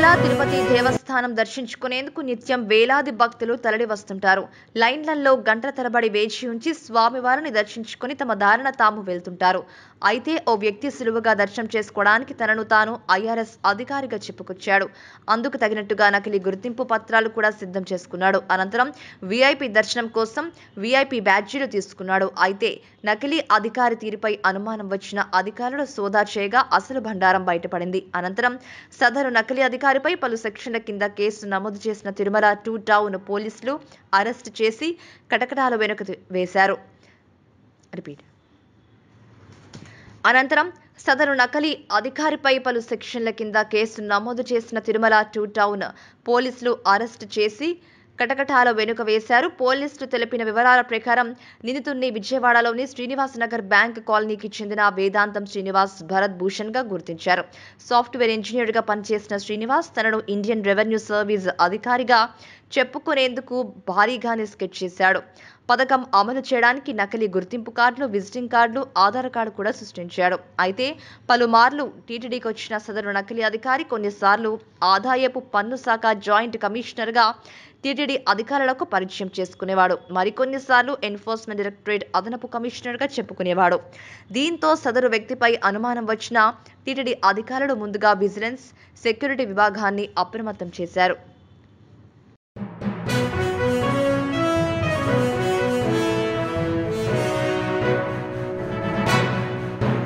తిరుమల తిరుపతి దేవస్థానం దర్శించుకునేందుకు నిత్యం వేలాది భక్తులు తరలి వస్తుంటారు లైన్లలో గంటల తరబడి వేచి ఉంచి స్వామివారిని దర్శించుకుని తమ దారిన తాము వెళ్తుంటారు అయితే ఓ వ్యక్తి సులువుగా దర్శనం చేసుకోవడానికి తనను తాను ఐఆర్ఎస్ అధికారిగా చెప్పుకొచ్చాడు అందుకు తగినట్టుగా నకిలీ గుర్తింపు పత్రాలు కూడా సిద్ధం చేసుకున్నాడు అనంతరం వీఐపీ దర్శనం కోసం వీఐపీ బ్యాడ్జీలు తీసుకున్నాడు అయితే నకిలీ అధికారి తీరుపై అనుమానం వచ్చిన అధికారులు సోదా చేయగా అసలు భండారం బయటపడింది అనంతరం సదరు నకిలీ అధికారి అధికారిపై పలు సెక్షన్ల కింద కేసు నమోదు చేసిన తిరుమల టూ టౌన్ పోలీసులు అరెస్టు చేసి కటకటాల వెనుక వేశారు అనంతరం సదరు నకలీ అధికారిపై పలు సెక్షన్ల కింద కేసు నమోదు చేసిన తిరుమల టూ టౌన్ పోలీసులు అరెస్టు చేసి కటకటాల వెనుక వేశారు పోలీసులు తెలిపిన వివరాల ప్రకారం నిందితుడిని విజయవాడలోని శ్రీనివాస్ నగర్ బ్యాంక్ కాలనీకి చెందిన వేదాంతం శ్రీనివాస్ భరత్ భూషణ్ గా గుర్తించారు సాఫ్ట్వేర్ ఇంజనీర్ గా పనిచేసిన శ్రీనివాస్ తనను ఇండియన్ రెవెన్యూ సర్వీస్ అధికారిగా చెప్పుకునేందుకు భారీగానే స్కెచ్ చేశాడు పథకం అమలు చేయడానికి నకిలీ గుర్తింపు కార్డులు విజిటింగ్ కార్డులు ఆధార్ కార్డు కూడా సృష్టించాడు అయితే పలుమార్లు టీటీడీకి వచ్చిన సదరు నకిలీ అధికారి కొన్నిసార్లు ఆదాయపు పన్ను శాఖ జాయింట్ కమిషనర్గా టీటీడీ అధికారులకు పరిచయం చేసుకునేవాడు మరికొన్నిసార్లు ఎన్ఫోర్స్మెంట్ డైరెక్టరేట్ అదనపు కమిషనర్గా చెప్పుకునేవాడు దీంతో సదరు వ్యక్తిపై అనుమానం వచ్చిన టీటీడీ అధికారులు ముందుగా విజిలెన్స్ సెక్యూరిటీ విభాగాన్ని అప్రమత్తం చేశారు